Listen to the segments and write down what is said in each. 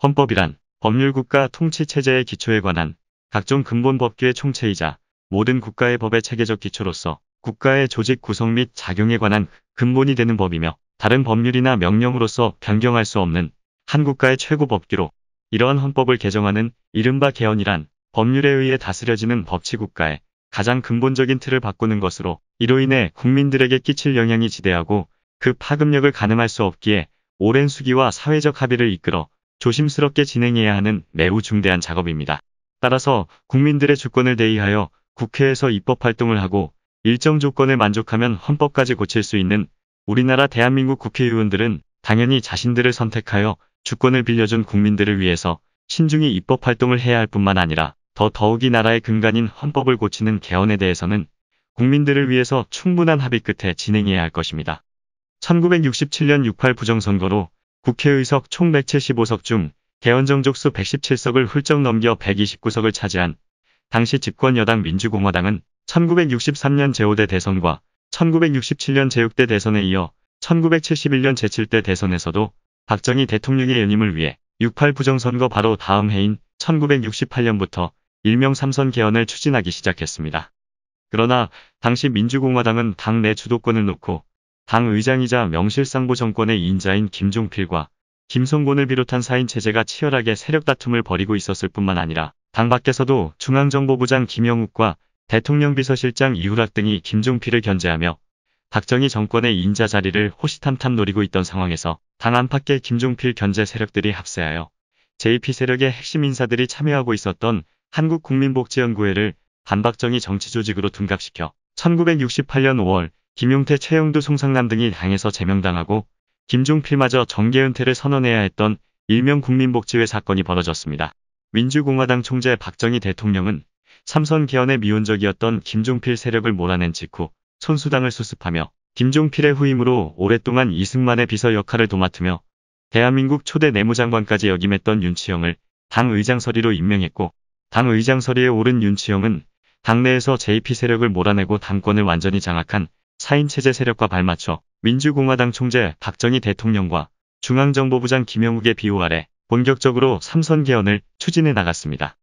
헌법이란 법률국가 통치체제의 기초에 관한 각종 근본 법규의 총체이자 모든 국가의 법의 체계적 기초로서 국가의 조직 구성 및 작용에 관한 근본이 되는 법이며 다른 법률이나 명령으로서 변경할 수 없는 한 국가의 최고 법규로 이러한 헌법을 개정하는 이른바 개헌이란 법률에 의해 다스려지는 법치국가의 가장 근본적인 틀을 바꾸는 것으로 이로 인해 국민들에게 끼칠 영향이 지대하고 그 파급력을 가늠할 수 없기에 오랜 수기와 사회적 합의를 이끌어 조심스럽게 진행해야 하는 매우 중대한 작업입니다. 따라서 국민들의 주권을 대의하여 국회에서 입법 활동을 하고 일정 조건에 만족하면 헌법까지 고칠 수 있는 우리나라 대한민국 국회의원들은 당연히 자신들을 선택하여 주권을 빌려준 국민들을 위해서 신중히 입법 활동을 해야 할 뿐만 아니라 더 더욱이 나라의 근간인 헌법을 고치는 개헌에 대해서는 국민들을 위해서 충분한 합의 끝에 진행해야 할 것입니다. 1967년 68 부정선거로 국회의석 총 175석 중 개헌정족수 117석을 훌쩍 넘겨 129석을 차지한 당시 집권여당 민주공화당은 1963년 제5대 대선과 1967년 제6대 대선에 이어 1971년 제7대 대선에서도 박정희 대통령의 연임을 위해 68 부정선거 바로 다음 해인 1968년부터 일명 3선 개헌을 추진하기 시작했습니다. 그러나 당시 민주공화당은 당내 주도권을 놓고 당 의장이자 명실상부 정권의 인자인 김종필과 김성곤을 비롯한 4인 체제가 치열하게 세력 다툼을 벌이고 있었을 뿐만 아니라 당 밖에서도 중앙정보부장 김영욱과 대통령 비서실장 이후락 등이 김종필을 견제하며 박정희 정권의 인자 자리를 호시탐탐 노리고 있던 상황에서 당 안팎의 김종필 견제 세력들이 합세하여 JP 세력의 핵심 인사들이 참여하고 있었던 한국국민복지연구회를 반박정희 정치조직으로 둔갑시켜 1968년 5월 김용태 최영두 송상남 등이 당에서 제명당하고 김종필마저 정계은퇴를 선언해야 했던 일명 국민복지회 사건이 벌어졌습니다. 민주공화당 총재 박정희 대통령은 삼선 개헌의 미온적이었던 김종필 세력을 몰아낸 직후 손수당을 수습하며 김종필의 후임으로 오랫동안 이승만의 비서 역할을 도맡으며 대한민국 초대 내무장관까지 역임했던 윤치영을 당 의장서리로 임명했고 당 의장서리에 오른 윤치영은 당내에서 JP 세력을 몰아내고 당권을 완전히 장악한 4인체제 세력과 발맞춰 민주공화당 총재 박정희 대통령과 중앙정보부장 김영욱의 비호 아래 본격적으로 삼선 개헌을 추진해 나갔습니다.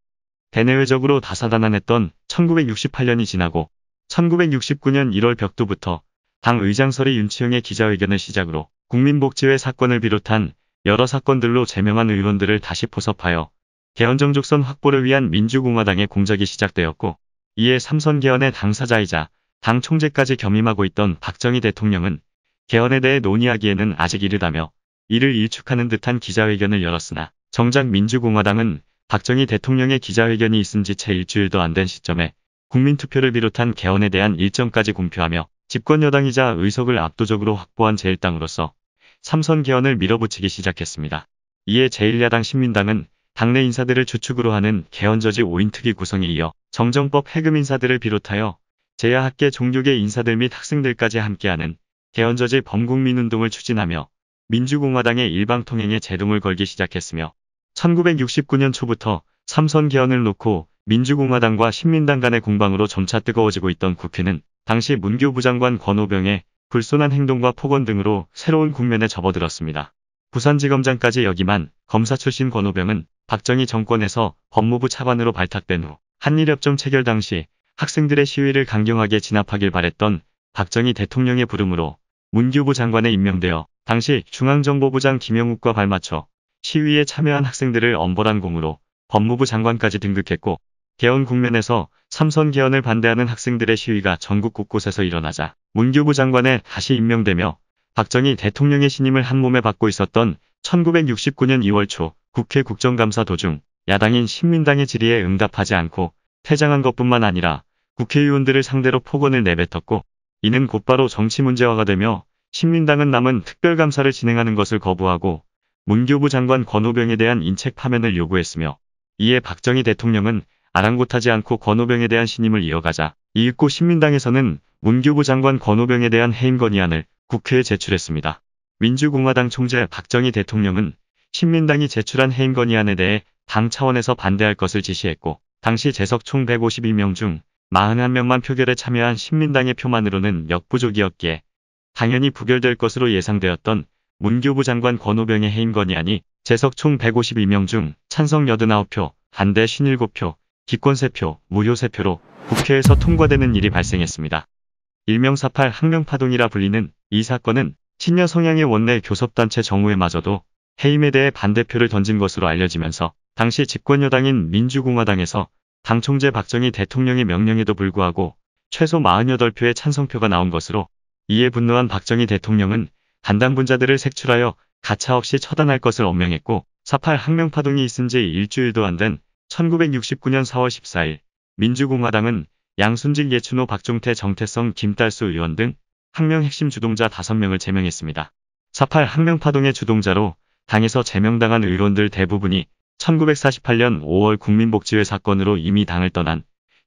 대내외적으로 다사다난했던 1968년이 지나고 1969년 1월 벽두부터 당 의장설의 윤치영의 기자회견을 시작으로 국민복지회 사건을 비롯한 여러 사건들로 제명한 의원들을 다시 포섭하여 개헌정족선 확보를 위한 민주공화당의 공작이 시작되었고 이에 삼선 개헌의 당사자이자 당 총재까지 겸임하고 있던 박정희 대통령은 개헌에 대해 논의하기에는 아직 이르다며 이를 일축하는 듯한 기자회견을 열었으나 정작 민주공화당은 박정희 대통령의 기자회견이 있은 지 채 일주일도 안 된 시점에 국민투표를 비롯한 개헌에 대한 일정까지 공표하며 집권여당이자 의석을 압도적으로 확보한 제1당으로서 삼선 개헌을 밀어붙이기 시작했습니다. 이에 제1야당 신민당은 당내 인사들을 주축으로 하는 개헌저지 5인 특위 구성에 이어 정정법 해금 인사들을 비롯하여 제야학계 종류계 인사들 및 학생들까지 함께하는 개헌저지 범국민운동을 추진하며 민주공화당의 일방통행에 제동을 걸기 시작했으며 1969년 초부터 삼선 개헌을 놓고 민주공화당과 신민당 간의 공방으로 점차 뜨거워지고 있던 국회는 당시 문교 부장관 권호병의 불손한 행동과 폭언 등으로 새로운 국면에 접어들었습니다. 부산지검장까지 역임한 검사 출신 권호병은 박정희 정권에서 법무부 차관으로 발탁된 후 한일협정 체결 당시 학생들의 시위를 강경하게 진압하길 바랬던 박정희 대통령의 부름으로 문교부 장관에 임명되어 당시 중앙정보부장 김영욱과 발맞춰 시위에 참여한 학생들을 엄벌한 공으로 법무부 장관까지 등극했고 개헌 국면에서 삼선 개헌을 반대하는 학생들의 시위가 전국 곳곳에서 일어나자 문교부 장관에 다시 임명되며 박정희 대통령의 신임을 한몸에 받고 있었던 1969년 2월 초 국회 국정감사 도중 야당인 신민당의 질의에 응답하지 않고 퇴장한 것뿐만 아니라 국회의원들을 상대로 폭언을 내뱉었고 이는 곧바로 정치 문제화가 되며 신민당은 남은 특별감사를 진행하는 것을 거부하고 문교부 장관 권호병에 대한 인책 파면을 요구했으며 이에 박정희 대통령은 아랑곳하지 않고 권호병에 대한 신임을 이어가자 이윽고 신민당에서는 문교부 장관 권호병에 대한 해임 건의안을 국회에 제출했습니다. 민주공화당 총재 박정희 대통령은 신민당이 제출한 해임 건의안에 대해 당 차원에서 반대할 것을 지시했고 당시 재석 총1 5 2명중 41명만 표결에 참여한 신민당의 표만으로는 역부족이었기에 당연히 부결될 것으로 예상되었던 문교부 장관 권호병의 해임건이 아니 재석 총 152명 중 찬성 89표, 반대 57표, 기권 3표, 무효 3표로 국회에서 통과되는 일이 발생했습니다. 일명 48 항명파동이라 불리는 이 사건은 친녀 성향의 원내 교섭단체 정우회마저도 해임에 대해 반대표를 던진 것으로 알려지면서 당시 집권여당인 민주공화당에서 당 총재 박정희 대통령의 명령에도 불구하고 최소 48표의 찬성표가 나온 것으로 이에 분노한 박정희 대통령은 반당 분자들을 색출하여 가차 없이 처단할 것을 엄명했고 4.8 항명파동이 있은 지 일주일도 안 된 1969년 4월 14일 민주공화당은 양순직 예춘호 박종태 정태성 김달수 의원 등 항명 핵심 주동자 5명을 제명했습니다. 4.8 항명파동의 주동자로 당에서 제명당한 의원들 대부분이 1948년 5월 국민복지회 사건으로 이미 당을 떠난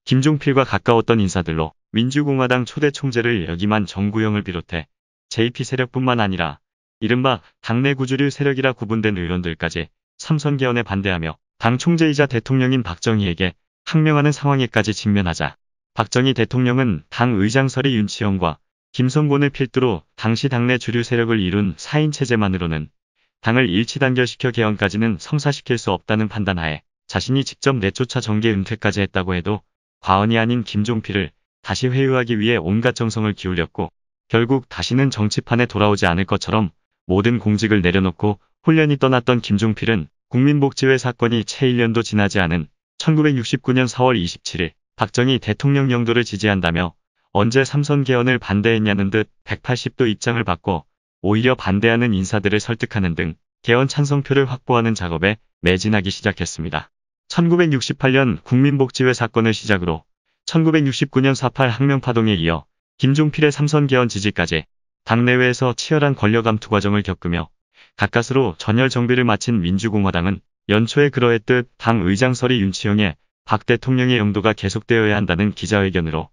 김종필과 가까웠던 인사들로 민주공화당 초대 총재를 역임한 정구영을 비롯해 JP 세력뿐만 아니라 이른바 당내 구조류 세력이라 구분된 의원들까지 삼선개헌에 반대하며 당 총재이자 대통령인 박정희에게 항명하는 상황에까지 직면하자 박정희 대통령은 당의장설이 윤치영과 김성곤을 필두로 당시 당내 주류 세력을 이룬 4인 체제만으로는 당을 일치단결시켜 개헌까지는 성사시킬 수 없다는 판단하에 자신이 직접 내쫓아 정계 은퇴까지 했다고 해도 과언이 아닌 김종필을 다시 회유하기 위해 온갖 정성을 기울였고 결국 다시는 정치판에 돌아오지 않을 것처럼 모든 공직을 내려놓고 훈련이 떠났던 김종필은 국민복지회 사건이 채 1년도 지나지 않은 1969년 4월 27일 박정희 대통령 영도를 지지한다며 언제 삼선 개헌을 반대했냐는 듯 180도 입장을 바꿔 오히려 반대하는 인사들을 설득하는 등 개헌 찬성표를 확보하는 작업에 매진하기 시작했습니다. 1968년 국민복지회 사건을 시작으로 1969년 4.8 항명파동에 이어 김종필의 삼선 개헌 지지까지 당내외에서 치열한 권력암투 과정을 겪으며 가까스로 전열 정비를 마친 민주공화당은 연초에 그러했듯 당 의장설이 윤치영의 박 대통령의 영도가 계속되어야 한다는 기자회견으로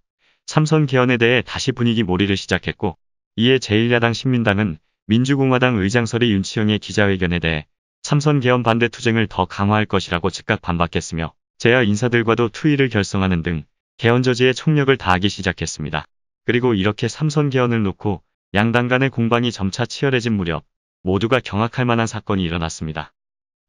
삼선 개헌에 대해 다시 분위기 몰이를 시작했고 이에 제1야당 신민당은 민주공화당 의장설의 윤치영의 기자회견에 대해 참선 개헌 반대 투쟁을 더 강화할 것이라고 즉각 반박했으며 제야 인사들과도 투의를 결성하는 등 개헌 저지에 총력을 다하기 시작했습니다. 그리고 이렇게 삼선 개헌을 놓고 양당 간의 공방이 점차 치열해진 무렵 모두가 경악할 만한 사건이 일어났습니다.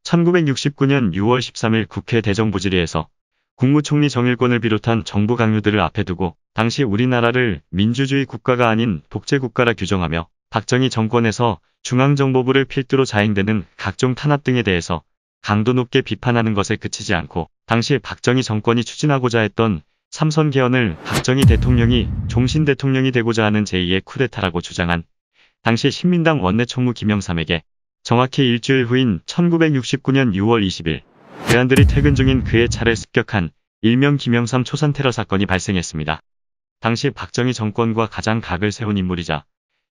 1969년 6월 13일 국회 대정부질의에서 국무총리 정일권을 비롯한 정부 강요들을 앞에 두고 당시 우리나라를 민주주의 국가가 아닌 독재국가라 규정하며 박정희 정권에서 중앙정보부를 필두로 자행되는 각종 탄압 등에 대해서 강도 높게 비판하는 것에 그치지 않고 당시 박정희 정권이 추진하고자 했던 삼선 개헌을 박정희 대통령이 종신 대통령이 되고자 하는 제2의 쿠데타라고 주장한 당시 신민당 원내총무 김영삼에게 정확히 일주일 후인 1969년 6월 20일 대안들이 퇴근 중인 그의 차를 습격한 일명 김영삼 초산 테러 사건이 발생했습니다. 당시 박정희 정권과 가장 각을 세운 인물이자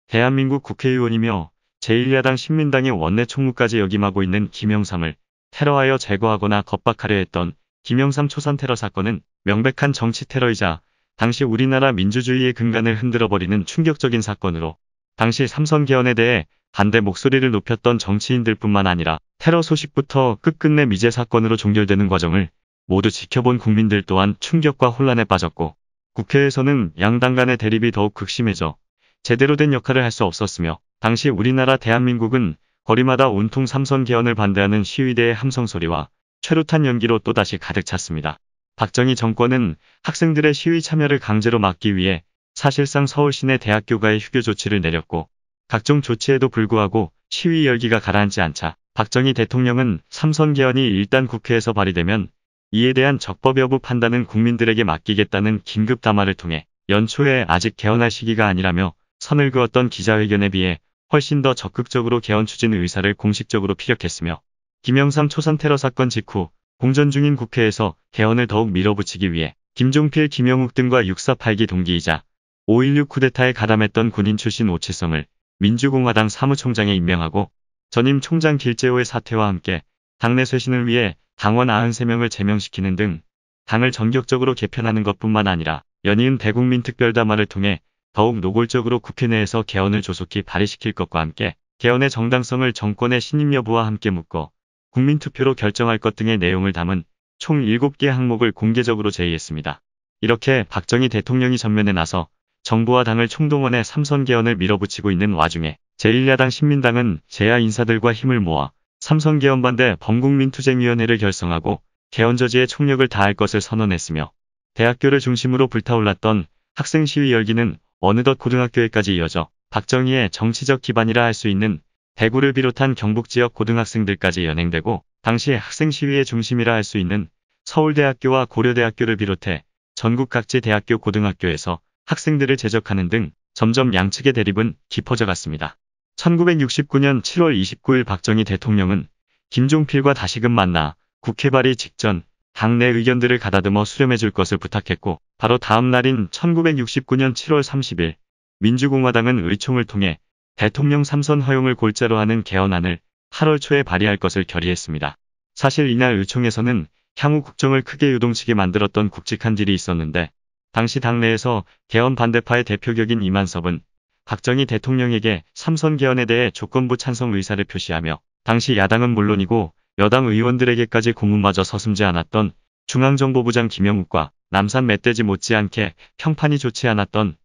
대한민국 국회의원이며 제1야당 신민당의 원내 총무까지 역임하고 있는 김영삼을 테러하여 제거하거나 겁박하려 했던 김영삼 초산 테러 사건은 명백한 정치 테러이자 당시 우리나라 민주주의의 근간을 흔들어버리는 충격적인 사건으로 당시 삼선 개헌에 대해 반대 목소리를 높였던 정치인들뿐만 아니라 테러 소식부터 끝끝내 미제 사건으로 종결되는 과정을 모두 지켜본 국민들 또한 충격과 혼란에 빠졌고 국회에서는 양당 간의 대립이 더욱 극심해져 제대로 된 역할을 할 수 없었으며 당시 우리나라 대한민국은 거리마다 온통 삼선 개헌을 반대하는 시위대의 함성소리와 최루탄 연기로 또다시 가득 찼습니다. 박정희 정권은 학생들의 시위 참여를 강제로 막기 위해 사실상 서울 시내 대학교가의 휴교 조치를 내렸고 각종 조치에도 불구하고 시위 열기가 가라앉지 않자 박정희 대통령은 삼선 개헌이 일단 국회에서 발의되면 이에 대한 적법 여부 판단은 국민들에게 맡기겠다는 긴급 담화를 통해 연초에 아직 개헌할 시기가 아니라며 선을 그었던 기자회견에 비해 훨씬 더 적극적으로 개헌 추진 의사를 공식적으로 피력했으며 김영삼 초선 테러 사건 직후 공전 중인 국회에서 개헌을 더욱 밀어붙이기 위해 김종필, 김영욱 등과 648기 동기이자 5.16 쿠데타에 가담했던 군인 출신 오채성을 민주공화당 사무총장에 임명하고 전임 총장 길재호의 사퇴와 함께 당내 쇄신을 위해 당원 93명을 제명시키는 등 당을 전격적으로 개편하는 것뿐만 아니라 연이은 대국민 특별담화를 통해 더욱 노골적으로 국회 내에서 개헌을 조속히 발의시킬 것과 함께 개헌의 정당성을 정권의 신임 여부와 함께 묻고 국민투표로 결정할 것 등의 내용을 담은 총 7개 항목을 공개적으로 제의했습니다. 이렇게 박정희 대통령이 전면에 나서 정부와 당을 총동원해 삼선 개헌을 밀어붙이고 있는 와중에 제1야당 신민당은 재야 인사들과 힘을 모아 삼선 개헌 반대 범국민투쟁위원회를 결성하고 개헌 저지에 총력을 다할 것을 선언했으며 대학교를 중심으로 불타올랐던 학생 시위 열기는 어느덧 고등학교에까지 이어져 박정희의 정치적 기반이라 할 수 있는 대구를 비롯한 경북 지역 고등학생들까지 연행되고 당시 학생 시위의 중심이라 할 수 있는 서울대학교와 고려대학교를 비롯해 전국 각지 대학교 고등학교에서 학생들을 제적하는 등 점점 양측의 대립은 깊어져 갔습니다. 1969년 7월 29일 박정희 대통령은 김종필과 다시금 만나 국회 발의 직전 당내 의견들을 가다듬어 수렴해줄 것을 부탁했고 바로 다음 날인 1969년 7월 30일 민주공화당은 의총을 통해 대통령 3선 허용을 골자로 하는 개헌안을 8월 초에 발의할 것을 결의했습니다. 사실 이날 의총에서는 향후 국정을 크게 요동치게 만들었던 굵직한 딜이 있었는데 당시 당내에서 개헌 반대파의 대표격인 이만섭은 박정희 대통령에게 삼선 개헌에 대해 조건부 찬성 의사를 표시하며 당시 야당은 물론이고 여당 의원들에게까지 고문마저 서슴지 않았던 중앙정보부장 김영욱과 남산 멧돼지 못지않게 평판이 좋지 않았던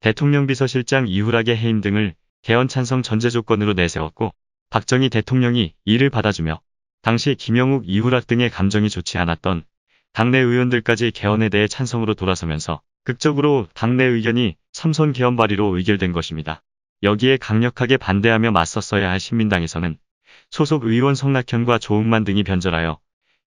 대통령 비서실장 이후락의 해임 등을 개헌 찬성 전제 조건으로 내세웠고 박정희 대통령이 이를 받아주며 당시 김영욱 이후락 등의 감정이 좋지 않았던 당내 의원들까지 개헌에 대해 찬성으로 돌아서면서 극적으로 당내 의견이 삼선 개헌 발의로 의결된 것입니다. 여기에 강력하게 반대하며 맞섰어야 할 신민당에서는 소속 의원 성낙현과 조응만 등이 변절하여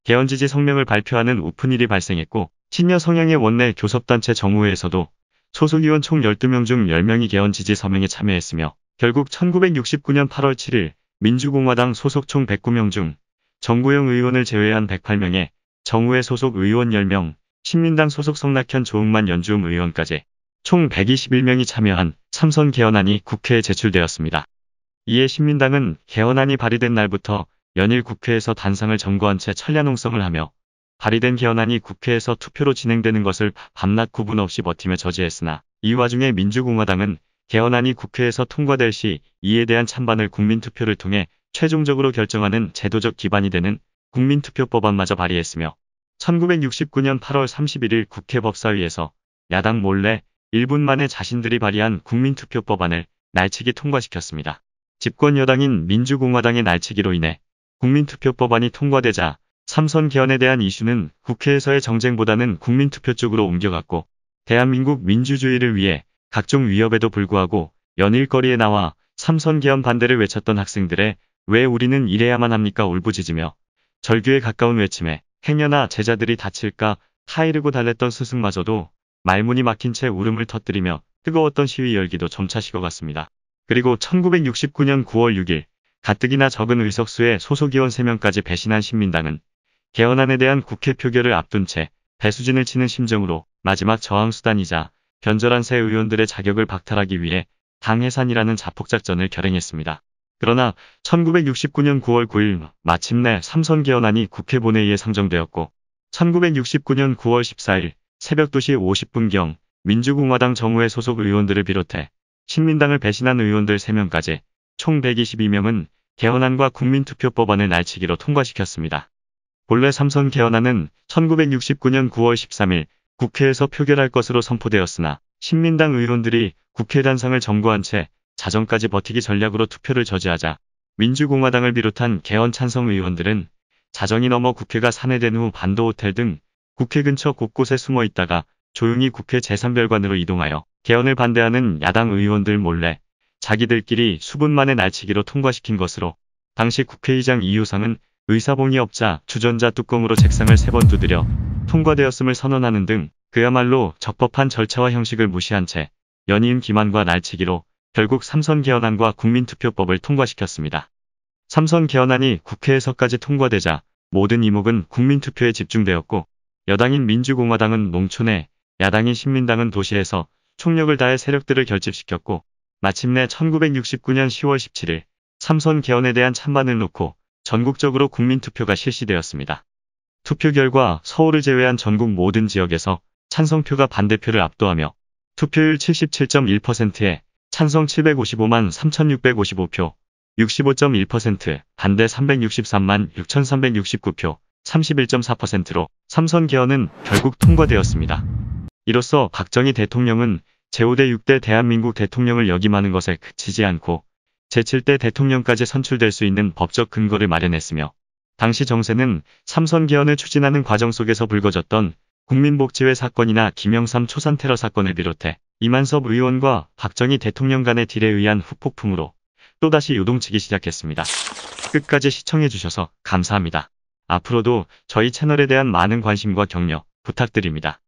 개헌 지지 성명을 발표하는 우픈 일이 발생했고 친녀 성향의 원내 교섭단체 정우회에서도 소속 의원 총 12명 중 10명이 개헌 지지 서명에 참여했으며 결국 1969년 8월 7일 민주공화당 소속 총 109명 중 정구영 의원을 제외한 108명의 정우회 소속 의원 10명, 신민당 소속 성낙현 조응만 연주음 의원까지 총 121명이 참여한 참선 개헌안이 국회에 제출되었습니다. 이에 신민당은 개헌안이 발의된 날부터 연일 국회에서 단상을 점거한 채 천리농성을 하며 발의된 개헌안이 국회에서 투표로 진행되는 것을 밤낮 구분 없이 버티며 저지했으나 이 와중에 민주공화당은 개헌안이 국회에서 통과될 시 이에 대한 찬반을 국민투표를 통해 최종적으로 결정하는 제도적 기반이 되는 국민투표법안마저 발의했으며 1969년 8월 31일 국회 법사위에서 야당 몰래 1분 만에 자신들이 발의한 국민투표법안을 날치기 통과시켰습니다. 집권 여당인 민주공화당의 날치기로 인해 국민투표법안이 통과되자 삼선 개헌에 대한 이슈는 국회에서의 정쟁보다는 국민투표 쪽으로 옮겨갔고 대한민국 민주주의를 위해 각종 위협에도 불구하고 연일 거리에 나와 삼선 개헌 반대를 외쳤던 학생들의 왜 우리는 이래야만 합니까 울부짖으며 절규에 가까운 외침에 행여나 제자들이 다칠까 타이르고 달랬던 스승마저도 말문이 막힌 채 울음을 터뜨리며 뜨거웠던 시위 열기도 점차 식어갔습니다. 그리고 1969년 9월 6일 가뜩이나 적은 의석수의 소속의원 3명까지 배신한 신민당은 개헌안에 대한 국회 표결을 앞둔 채 배수진을 치는 심정으로 마지막 저항수단이자 변절한 새 의원들의 자격을 박탈하기 위해 당해산이라는 자폭작전을 결행했습니다. 그러나 1969년 9월 9일 마침내 삼선 개헌안이 국회 본회의에 상정되었고 1969년 9월 14일 새벽 2시 50분경 민주공화당 정우회 소속 의원들을 비롯해 신민당을 배신한 의원들 3명까지 총 122명은 개헌안과 국민투표법안을 날치기로 통과시켰습니다. 본래 삼선 개헌안은 1969년 9월 13일 국회에서 표결할 것으로 선포되었으나 신민당 의원들이 국회 단상을 점거한 채 자정까지 버티기 전략으로 투표를 저지하자 민주공화당을 비롯한 개헌 찬성 의원들은 자정이 넘어 국회가 산해된 후 반도호텔 등 국회 근처 곳곳에 숨어 있다가 조용히 국회 재산별관으로 이동하여 개헌을 반대하는 야당 의원들 몰래 자기들끼리 수분 만에 날치기로 통과시킨 것으로 당시 국회의장 이효상은 의사봉이 없자 주전자 뚜껑으로 책상을 세 번 두드려 통과되었음을 선언하는 등 그야말로 적법한 절차와 형식을 무시한 채 연이은 기만과 날치기로 결국 삼선 개헌안과 국민투표법을 통과시켰습니다. 삼선 개헌안이 국회에서까지 통과되자 모든 이목은 국민투표에 집중되었고 여당인 민주공화당은 농촌에 야당인 신민당은 도시에서 총력을 다해 세력들을 결집시켰고 마침내 1969년 10월 17일 삼선 개헌에 대한 찬반을 놓고 전국적으로 국민투표가 실시되었습니다. 투표 결과 서울을 제외한 전국 모든 지역에서 찬성표가 반대표를 압도하며 투표율 77.1%에 찬성 755만 3655표, 65.1%, 반대 363만 6369표, 31.4%로 삼선 개헌은 결국 통과되었습니다. 이로써 박정희 대통령은 제5대 6대 대한민국 대통령을 역임하는 것에 그치지 않고 제7대 대통령까지 선출될 수 있는 법적 근거를 마련했으며 당시 정세는 삼선 개헌을 추진하는 과정 속에서 불거졌던 국민복지회 사건이나 김영삼 초산 테러 사건을 비롯해 이만섭 의원과 박정희 대통령 간의 딜에 의한 후폭풍으로 또다시 요동치기 시작했습니다. 끝까지 시청해주셔서 감사합니다. 앞으로도 저희 채널에 대한 많은 관심과 격려 부탁드립니다.